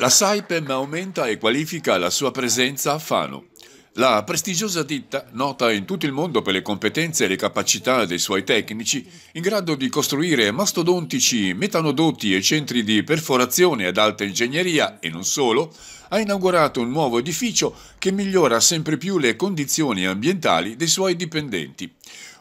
La Saipem aumenta e qualifica la sua presenza a Fano. La prestigiosa ditta, nota in tutto il mondo per le competenze e le capacità dei suoi tecnici, in grado di costruire mastodontici metanodotti e centri di perforazione ad alta ingegneria e non solo, ha inaugurato un nuovo edificio che migliora sempre più le condizioni ambientali dei suoi dipendenti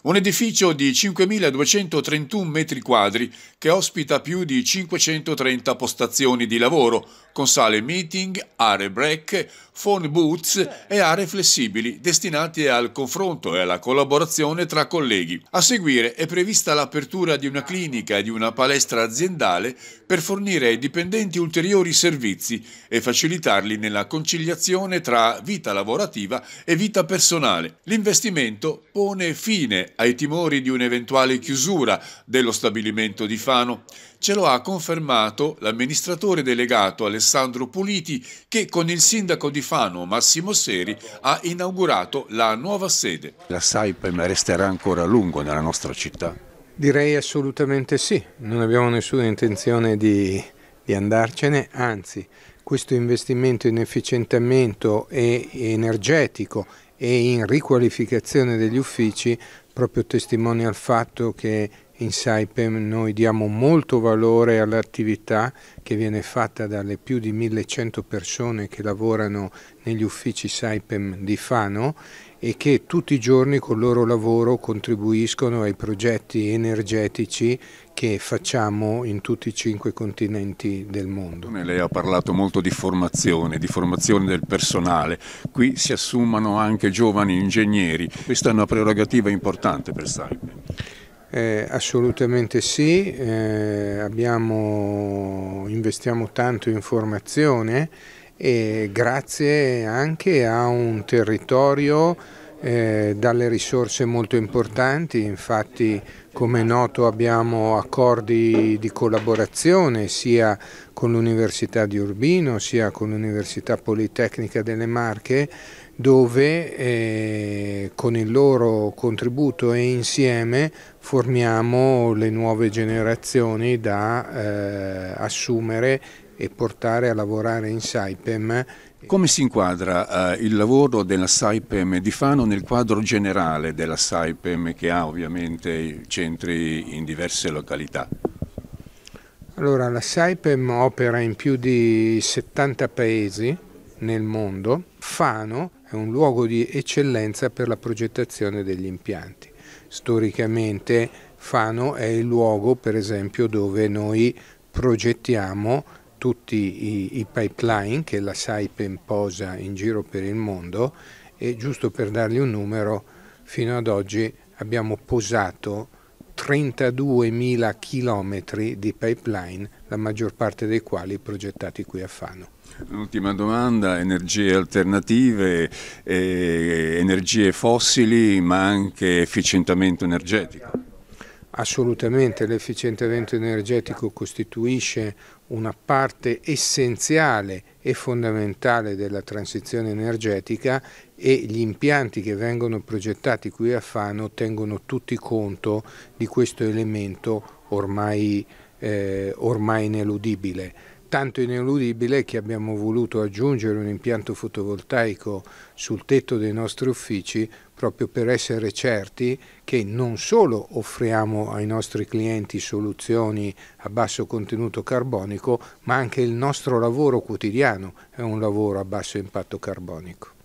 un edificio di 5.231 metri quadri che ospita più di 530 postazioni di lavoro, con sale meeting, aree break, phone booths e aree flessibili destinate al confronto e alla collaborazione tra colleghi. A seguire è prevista l'apertura di una clinica e di una palestra aziendale per fornire ai dipendenti ulteriori servizi e facilitarli nella conciliazione tra vita lavorativa e vita personale. L'investimento pone fine ai timori di un'eventuale chiusura dello stabilimento di Fano. Ce lo ha confermato l'amministratore delegato Alessandro Puliti che con il sindaco di Fano Massimo Seri ha inaugurato la nuova sede. La Saipem resterà ancora a lungo nella nostra città? Direi assolutamente sì, non abbiamo nessuna intenzione di, di andarcene, anzi questo investimento in efficientamento e energetico e in riqualificazione degli uffici proprio testimonia il fatto che in Saipem noi diamo molto valore all'attività che viene fatta dalle più di 1100 persone che lavorano negli uffici Saipem di Fano e che tutti i giorni col loro lavoro contribuiscono ai progetti energetici che facciamo in tutti i cinque continenti del mondo. Lei ha parlato molto di formazione, di formazione del personale. Qui si assumono anche giovani ingegneri. Questa è una prerogativa importante per Saipem. Eh, assolutamente sì, eh, abbiamo, investiamo tanto in formazione e grazie anche a un territorio eh, dalle risorse molto importanti, infatti come è noto abbiamo accordi di collaborazione sia con l'Università di Urbino sia con l'Università Politecnica delle Marche dove eh, con il loro contributo e insieme formiamo le nuove generazioni da eh, assumere e portare a lavorare in Saipem come si inquadra eh, il lavoro della Saipem di Fano nel quadro generale della Saipem che ha ovviamente centri in diverse località? Allora, la Saipem opera in più di 70 paesi nel mondo. Fano è un luogo di eccellenza per la progettazione degli impianti. Storicamente Fano è il luogo, per esempio, dove noi progettiamo tutti i, i pipeline che la Saip posa in giro per il mondo e giusto per dargli un numero, fino ad oggi abbiamo posato 32.000 chilometri di pipeline, la maggior parte dei quali progettati qui a Fano. Un'ultima domanda, energie alternative, eh, energie fossili ma anche efficientamento energetico. Assolutamente, l'efficientamento energetico costituisce una parte essenziale e fondamentale della transizione energetica e gli impianti che vengono progettati qui a Fano tengono tutti conto di questo elemento ormai, eh, ormai ineludibile tanto ineludibile che abbiamo voluto aggiungere un impianto fotovoltaico sul tetto dei nostri uffici proprio per essere certi che non solo offriamo ai nostri clienti soluzioni a basso contenuto carbonico, ma anche il nostro lavoro quotidiano è un lavoro a basso impatto carbonico.